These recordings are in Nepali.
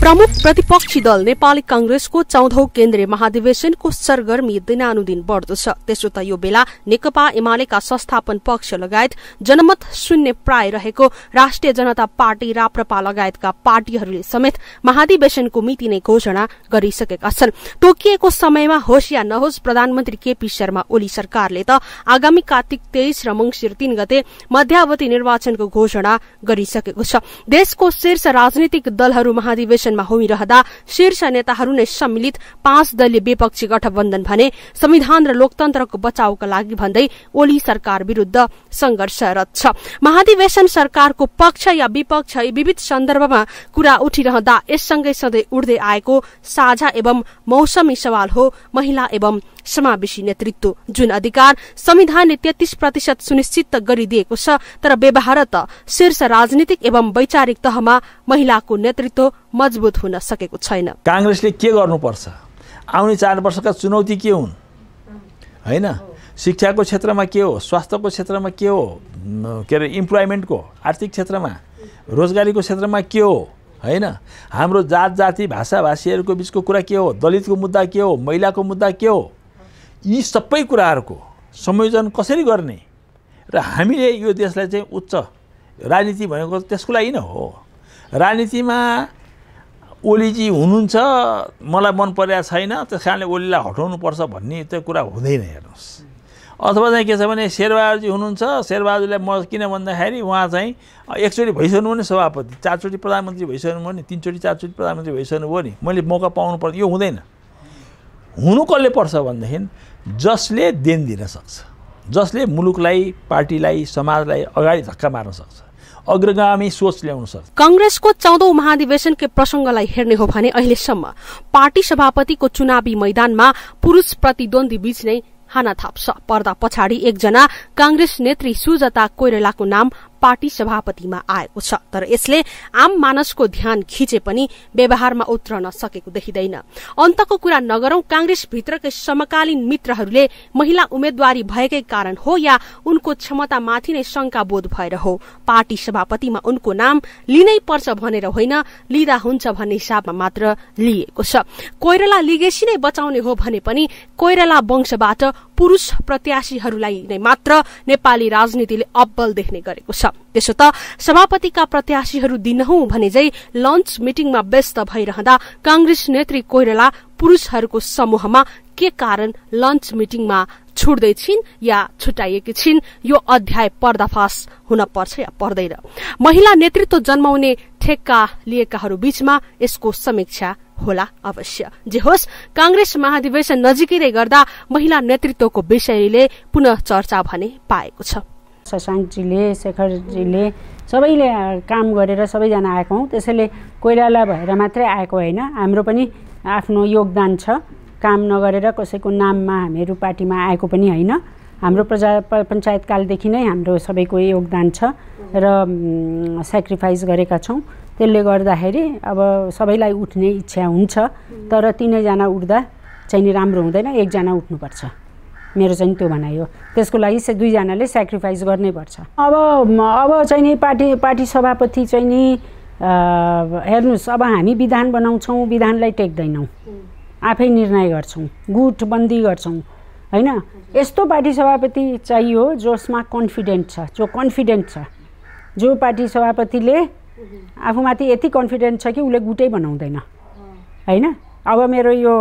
प्रमुख प्रतिपक्षी दल नेपाली कंग्रेसको चौधौं केन्द्रीय महाधिवेशनको सरगर्मी दिनानुदिन छ त्यसो त यो बेला नेकपा एमालेका संस्थापन पक्ष लगायत जनमत शून्य प्राय रहेको राष्ट्रिय जनता पार्टी राप्रपा लगायतका पार्टीहरूले समेत महाधिवेशनको मिति नै घोषणा गरिसकेका छन् तोकिएको समयमा होस् या नहोस् प्रधानमन्त्री केपी शर्मा ओली सरकारले त आगामी कार्तिक तेइस र मंगिर तीन गते मध्यावधि निर्वाचनको घोषणा गरिसकेको छ देशको शीर्ष राजनीतिक दलहरू महाधिवेशन निर्वाचनमा होमिरहँदा शीर्ष नेताहरू नै सम्मिलित पाँच दलीय विपक्षी गठबन्धन भने संविधान र लोकतन्त्रको बचाउका लागि भन्दै ओली सरकार विरूद्ध संघर्षरत छ महाधिवेशन सरकारको पक्ष या विपक्ष विविध सन्दर्भमा कुरा उठिरहँदा यससँगै सधैँ उठ्दै आएको साझा एवं मौसमी सवाल हो महिला एवं समावेशी नेतृत्व जुन अधिकार संविधानले तेत्तीस प्रतिशत सुनिश्चित त गरिदिएको छ तर व्यवहार त शीर्ष राजनीतिक एवं वैचारिक तहमा महिलाको नेतृत्व मजबुत हुन सकेको छैन काङ्ग्रेसले के गर्नुपर्छ आउने चार वर्षका चुनौती के हुन् होइन शिक्षाको क्षेत्रमा के हो स्वास्थ्यको क्षेत्रमा के हो के अरे इम्प्लोइमेन्टको आर्थिक क्षेत्रमा रोजगारीको क्षेत्रमा के हो होइन हाम्रो जात जाति भाषाभाषीहरूको बिचको कुरा के हो दलितको मुद्दा के हो महिलाको मुद्दा के हो यी सबै कुराहरूको संयोजन कसरी गर्ने र हामीले यो देशलाई चाहिँ उच्च राजनीति भनेको त्यसको लागि नै हो राजनीतिमा ओलीजी हुनुहुन्छ मलाई मन परेको छैन त्यस कारणले ओलीलाई हटाउनुपर्छ भन्ने त्यो कुरा हुँदैन हेर्नुहोस् अथवा चाहिँ के छ भने शेरबहादुरजी हुनुहुन्छ शेरबहादुरलाई म किन भन्दाखेरि उहाँ चाहिँ एकचोटि भइसक्नुभयो नि सभापति चारचोटि प्रधानमन्त्री भइसक्नुभयो नि तिनचोटि चारचोटि प्रधानमन्त्री भइसक्नुभयो नि मैले मौका पाउनु पर्छ यो हुँदैन हुनु कसले पर्छ भनेदेखि जसले देन दिन सक्छ जसले मुलुकलाई पार्टीलाई समाजलाई अगाडि धक्का मार्न सक्छ अग्रगामी सोच ल्याउन सक्छ कङ्ग्रेसको चौधौं महाधिवेशनकै प्रसङ्गलाई हेर्ने हो भने अहिलेसम्म पार्टी सभापतिको चुनावी मैदानमा पुरुष प्रतिद्वन्दी बीच नै हाना थाप्छ पर्दा पछाडि एकजना कांग्रेस नेत्री सुजता कोइरेलाको नाम पार्टी सभापतिमा आएको छ तर यसले आम मानसको ध्यान खिचे पनि व्यवहारमा उत्रन सकेको देखिँदैन अन्तको कुरा नगरौं भित्रकै समकालीन मित्रहरूले महिला उम्मेद्वारी भएकै कारण हो या उनको क्षमतामाथि नै शंका बोध भएर हो पार्टी सभापतिमा उनको नाम लिनै पर्छ भनेर होइन लिँदा हुन्छ भन्ने हिसाबमा मात्र लिएको छ कोइराला लिगेसी नै बचाउने हो भने पनि कोइराला वंशबाट पुरूष प्रत्याशीहरूलाई नै मात्र नेपाली राजनीतिले अब्बल देख्ने गरेको छ त्यसो त सभापतिका प्रत्याशीहरू दिनहौं भने झै लन्च मिटिङमा व्यस्त भइरहँदा कांग्रेस नेत्री कोइराला पुरूषहरूको समूहमा के कारण लन्च मिटिङमा छुट्दै छिन् या छुट्याइएकी छिन् यो अध्याय पर्दाफास हुन पर्छ या पर्दैन महिला नेतृत्व जन्माउने ठेक्का लिएकाहरू बीचमा यसको समीक्षा होला अवश्य जे होस् कांग्रेस महाधिवेशन नजिकै गर्दा महिला नेतृत्वको विषयले पुनः चर्चा भने पाएको छ शशाङ्कजीले शेखरजीले सबैले काम गरेर सबैजना आएको हौ त्यसैले कोइराला भएर मात्रै आएको होइन हाम्रो पनि आफ्नो योगदान छ काम नगरेर कसैको नाममा हामीहरू पार्टीमा आएको पनि होइन हाम्रो प्रजा पञ्चायतकालदेखि नै हाम्रो सबैको योगदान छ र सेक्रिफाइस गरेका छौँ त्यसले गर्दाखेरि अब सबैलाई उठ्ने इच्छा हुन्छ तर तिनैजना उठ्दा चाहिँ नि राम्रो हुँदैन एकजना उठ्नुपर्छ मेरो चाहिँ त्यो भनाइ हो त्यसको लागि दुईजनाले सेक्रिफाइस गर्नै पर्छ अब अब चाहिँ नि पार्टी पार्टी सभापति चाहिँ नि हेर्नुहोस् अब हामी विधान बनाउँछौँ विधानलाई टेक्दैनौँ आफै निर्णय गर्छौँ गुटबन्दी गर्छौँ होइन यस्तो पार्टी सभापति चाहियो जसमा कन्फिडेन्ट छ जो कन्फिडेन्ट छ जो पार्टी सभापतिले आफूमाथि यति कन्फिडेन्ट छ कि उसले गुटै बनाउँदैन होइन अब मेरो यो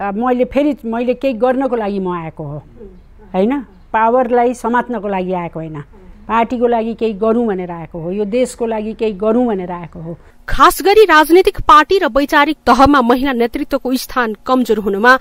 मैले फेरि मैले केही गर्नको लागि म आएको हो होइन पावरलाई समात्नको लागि आएको होइन पार्टीको लागि केही गरौँ भनेर आएको हो यो देशको लागि केही गरौँ भनेर आएको हो खास गरी राजनैतिक पार्टी र वैचारिक तहमा महिला नेतृत्वको स्थान कमजोर हुनुमा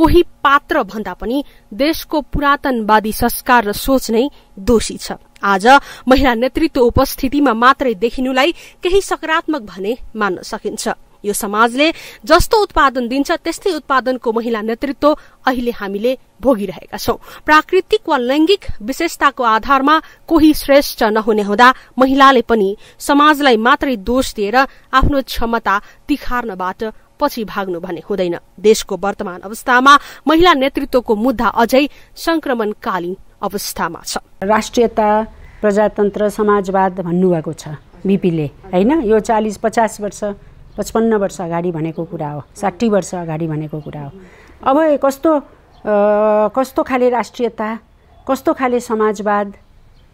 कोही पात्र भन्दा पनि देशको पुरातनवादी संस्कार र सोच नै दोषी छ आज महिला नेतृत्व उपस्थितिमा मात्रै देखिनुलाई केही सकारात्मक भने मान्न सकिन्छ यो समाजले जस्तो उत्पादन दिन्छ त्यस्तै उत्पादनको महिला नेतृत्व अहिले हामीले भोगिरहेका छौं प्राकृतिक वा लैंगिक विशेषताको आधारमा कोही श्रेष्ठ नहुने हुँदा महिलाले पनि समाजलाई मात्रै दोष दिएर आफ्नो क्षमता तिखार्नबाट पछि भाग्नु भने हुँदैन देशको वर्तमान अवस्थामा महिला नेतृत्वको मुद्दा अझै संक्रमणकालीन अवस्थामा छ राष्ट्रियता प्रजातन्त्र समाजवाद भन्नुभएको छ बिपीले होइन यो चालिस पचास वर्ष पचपन्न वर्ष अगाडि भनेको कुरा हो साठी वर्ष अगाडि भनेको कुरा हो अब कस्तो कस्तो खाले राष्ट्रियता कस्तो खाले समाजवाद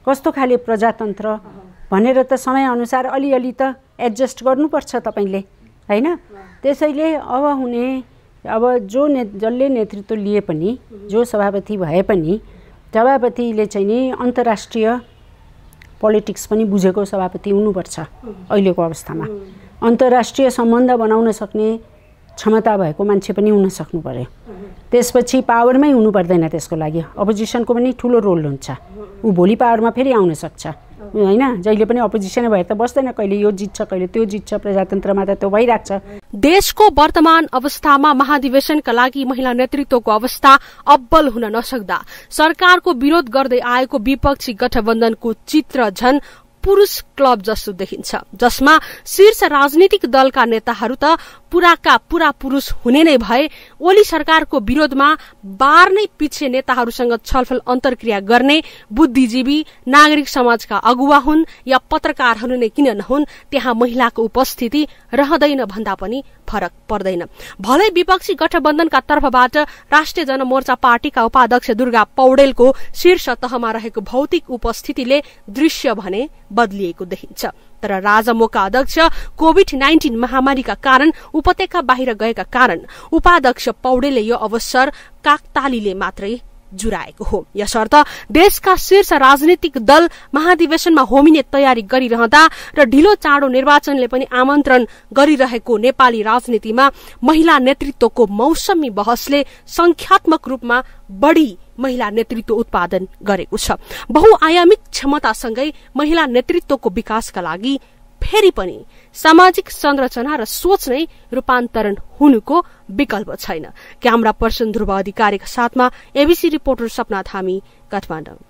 कस्तो खाले प्रजातन्त्र भनेर त समयअनुसार अलिअलि त एडजस्ट गर्नुपर्छ तपाईँले होइन त्यसैले अब हुने अब जो ने जसले नेतृत्व लिए पनि जो सभापति भए पनि सभापतिले चाहिँ नि अन्तर्राष्ट्रिय पोलिटिक्स पनि बुझेको सभापति हुनुपर्छ अहिलेको अवस्थामा अन्तर्राष्ट्रिय सम्बन्ध बनाउन सक्ने क्षमता भएको मान्छे पनि हुन सक्नु पऱ्यो त्यसपछि पावरमै हुनु पर्दैन त्यसको लागि अपोजिसनको पनि ठुलो रोल हुन्छ ऊ भोलि पावरमा फेरि आउन सक्छ होइन जहिले पनि अपोजिसन भएर त बस्दैन कहिले यो जित्छ कहिले त्यो जित्छ प्रजातन्त्रमा त त्यो भइरहेको छ देशको वर्तमान अवस्थामा महाधिवेशनका लागि महिला नेतृत्वको अवस्था अब्बल हुन नसक्दा सरकारको विरोध गर्दै आएको विपक्षी गठबन्धनको चित्र झन पुरूष क्लब जस्तो देखिन्छ जसमा शीर्ष राजनीतिक दलका नेताहरू त पुराका पुरा पुरूष हुने नै भए ओली सरकारको विरोधमा बार नै पिछे नेताहरूसँग छलफल अन्तर्क्रिया गर्ने बुद्धिजीवी नागरिक समाजका अगुवा हुन् या पत्रकारहरू नै किन नहुन् त्यहाँ महिलाको उपस्थिति रहँदैन भन्दा पनि फरक पर्दैन भलै विपक्षी गठबन्धनका तर्फबाट राष्ट्रिय जनमोर्चा पार्टीका उपाध्यक्ष दुर्गा पौडेलको शीर्ष तहमा रहेको भौतिक उपस्थितिले दृश्य भने बदलिएको देखिन्छ तर राजमोका अध्यक्ष कोविड नाइन्टिन महामारीका कारण उपत्यका बाहिर गएका कारण उपाध्यक्ष पौडेले यो अवसर काकतालीले मात्रै जुराएको हो यसर्थ देशका शीर्ष राजनीतिक दल महाधिवेशनमा होमिने तयारी गरिरहँदा र ढिलो चाँडो निर्वाचनले पनि आमन्त्रण गरिरहेको नेपाली राजनीतिमा महिला नेतृत्वको मौसमी बहसले संख्यात्मक रूपमा बढ़ी महिला नेतृत्व उत्पादन गरेको छ बहुआयामिक क्षमतासँगै महिला नेतृत्वको विकासका लागि फेरि पनि सामाजिक संरचना र सोच नै रूपान्तरण हुनुको विकल्प छैन क्यामरा पर्सन ध्रुव अधिकारीका साथमा एबीसी रिपोर्टर सपना थामी काठमाडौँ